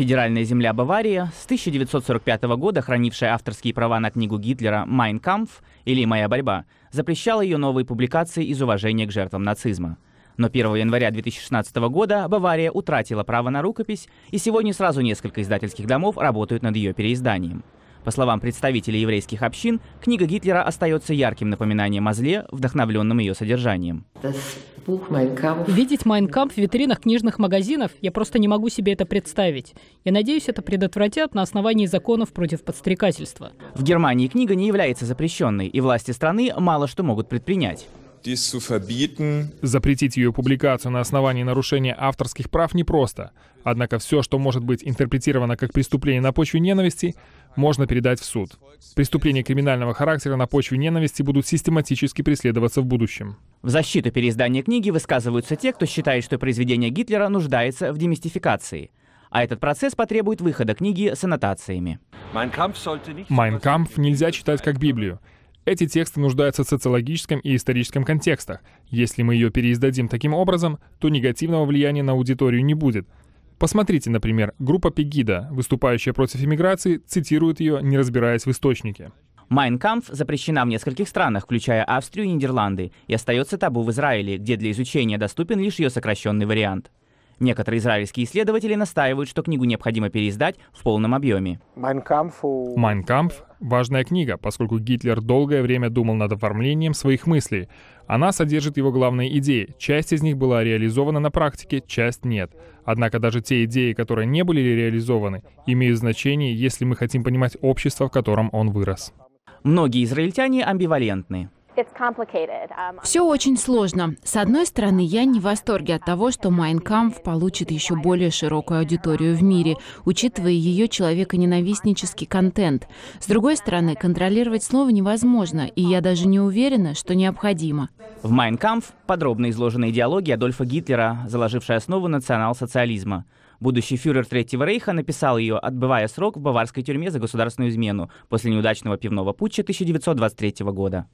Федеральная земля Бавария, с 1945 года хранившая авторские права на книгу Гитлера «Майн кампф» или «Моя борьба», запрещала ее новые публикации из уважения к жертвам нацизма. Но 1 января 2016 года Бавария утратила право на рукопись, и сегодня сразу несколько издательских домов работают над ее переизданием. По словам представителей еврейских общин, книга Гитлера остается ярким напоминанием о зле, вдохновленным ее содержанием. Видеть Майнкамп в витринах книжных магазинов я просто не могу себе это представить. Я надеюсь, это предотвратят на основании законов против подстрекательства. В Германии книга не является запрещенной, и власти страны мало что могут предпринять. Запретить ее публикацию на основании нарушения авторских прав непросто. Однако все, что может быть интерпретировано как преступление на почве ненависти, можно передать в суд. Преступления криминального характера на почве ненависти будут систематически преследоваться в будущем. В защиту переиздания книги высказываются те, кто считает, что произведение Гитлера нуждается в демистификации. А этот процесс потребует выхода книги с аннотациями. «Майнкампф» нельзя читать как Библию. Эти тексты нуждаются в социологическом и историческом контекстах. Если мы ее переиздадим таким образом, то негативного влияния на аудиторию не будет. Посмотрите, например, группа Пегида, выступающая против иммиграции, цитирует ее, не разбираясь в источнике. Майнкамф запрещена в нескольких странах, включая Австрию и Нидерланды, и остается табу в Израиле, где для изучения доступен лишь ее сокращенный вариант. Некоторые израильские исследователи настаивают, что книгу необходимо переиздать в полном объеме. «Майнкампф» — важная книга, поскольку Гитлер долгое время думал над оформлением своих мыслей. Она содержит его главные идеи. Часть из них была реализована на практике, часть нет. Однако даже те идеи, которые не были реализованы, имеют значение, если мы хотим понимать общество, в котором он вырос. Многие израильтяне амбивалентны. Um, Все очень сложно. С одной стороны, я не в восторге от того, что Майнкамф получит еще более широкую аудиторию в мире, учитывая ее человеконенавистнический контент. С другой стороны, контролировать слово невозможно, и я даже не уверена, что необходимо. В Майнкамф подробно изложена идеология Адольфа Гитлера, заложившая основу национал-социализма. Будущий фюрер Третьего рейха написал ее, отбывая срок в баварской тюрьме за государственную измену после неудачного пивного путча 1923 года.